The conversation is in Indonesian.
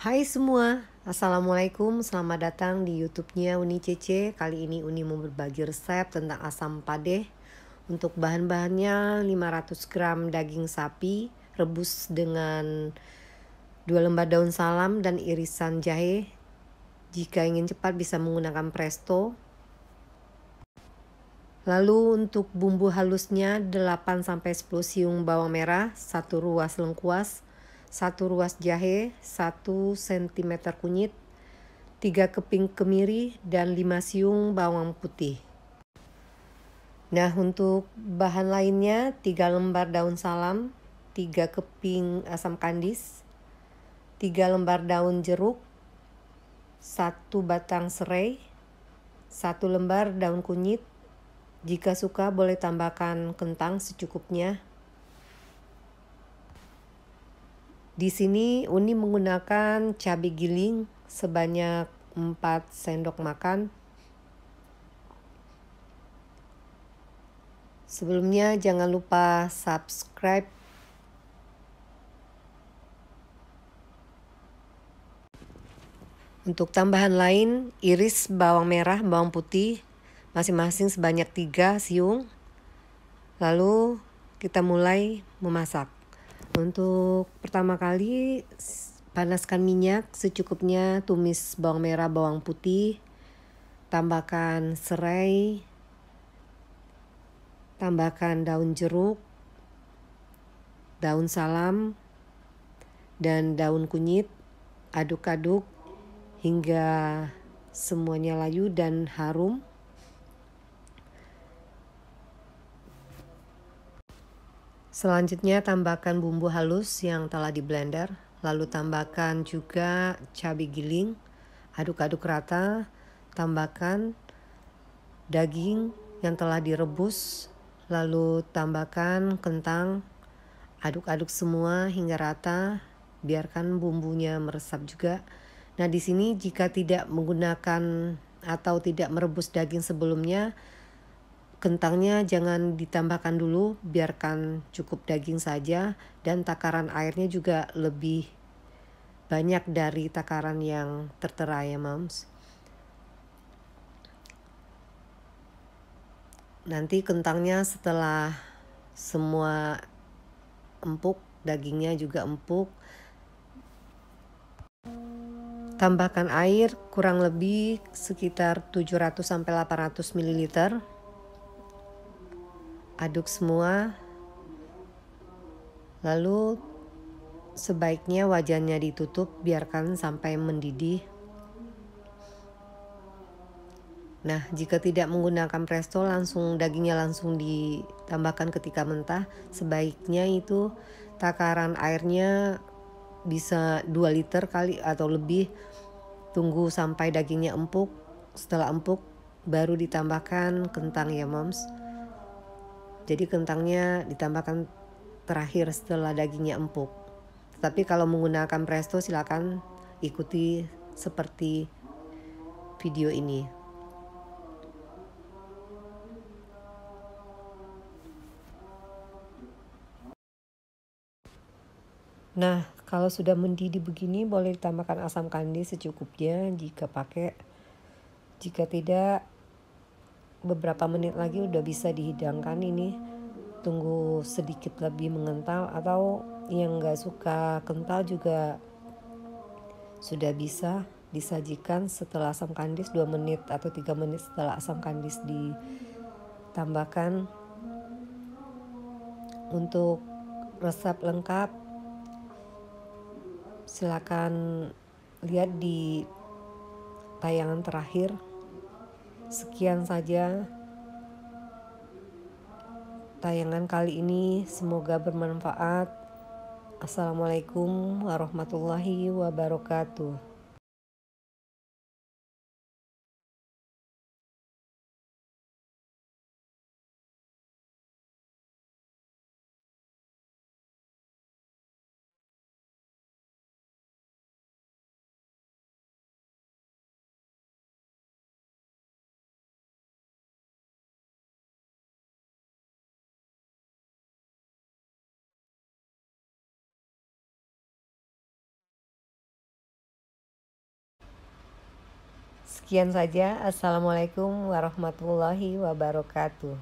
Hai semua, Assalamualaikum, selamat datang di YouTube-nya Uni Cece. Kali ini Uni mau berbagi resep tentang asam padeh. Untuk bahan-bahannya 500 gram daging sapi rebus dengan 2 lembar daun salam dan irisan jahe. Jika ingin cepat bisa menggunakan presto. Lalu untuk bumbu halusnya 8 10 siung bawang merah, 1 ruas lengkuas, satu ruas jahe, satu cm kunyit, tiga keping kemiri, dan lima siung bawang putih. Nah, untuk bahan lainnya, tiga lembar daun salam, tiga keping asam kandis, tiga lembar daun jeruk, satu batang serai, satu lembar daun kunyit. Jika suka boleh tambahkan kentang secukupnya. Di sini Uni menggunakan cabai giling sebanyak 4 sendok makan. Sebelumnya jangan lupa subscribe Untuk tambahan lain, iris bawang merah, bawang putih, masing-masing sebanyak 3 siung. Lalu kita mulai memasak. Untuk pertama kali panaskan minyak secukupnya, tumis bawang merah, bawang putih, tambahkan serai, tambahkan daun jeruk, daun salam, dan daun kunyit, aduk-aduk hingga semuanya layu dan harum. Selanjutnya tambahkan bumbu halus yang telah di blender, lalu tambahkan juga cabai giling, aduk-aduk rata, tambahkan daging yang telah direbus, lalu tambahkan kentang, aduk-aduk semua hingga rata, biarkan bumbunya meresap juga. Nah, di sini jika tidak menggunakan atau tidak merebus daging sebelumnya, Kentangnya jangan ditambahkan dulu, biarkan cukup daging saja dan takaran airnya juga lebih banyak dari takaran yang tertera ya moms. Nanti kentangnya setelah semua empuk, dagingnya juga empuk. Tambahkan air kurang lebih sekitar 700 sampai 800 ml aduk semua. Lalu sebaiknya wajannya ditutup biarkan sampai mendidih. Nah, jika tidak menggunakan presto langsung dagingnya langsung ditambahkan ketika mentah, sebaiknya itu takaran airnya bisa 2 liter kali atau lebih. Tunggu sampai dagingnya empuk. Setelah empuk baru ditambahkan kentang ya, Moms. Jadi kentangnya ditambahkan terakhir setelah dagingnya empuk. Tetapi kalau menggunakan presto silakan ikuti seperti video ini. Nah, kalau sudah mendidih begini boleh ditambahkan asam kandis secukupnya jika pakai. Jika tidak beberapa menit lagi udah bisa dihidangkan ini tunggu sedikit lebih mengental atau yang nggak suka kental juga sudah bisa disajikan setelah asam kandis 2 menit atau 3 menit setelah asam kandis ditambahkan untuk resep lengkap silakan lihat di tayangan terakhir Sekian saja tayangan kali ini. Semoga bermanfaat. Assalamualaikum warahmatullahi wabarakatuh. Sekian saja. Assalamualaikum warahmatullahi wabarakatuh.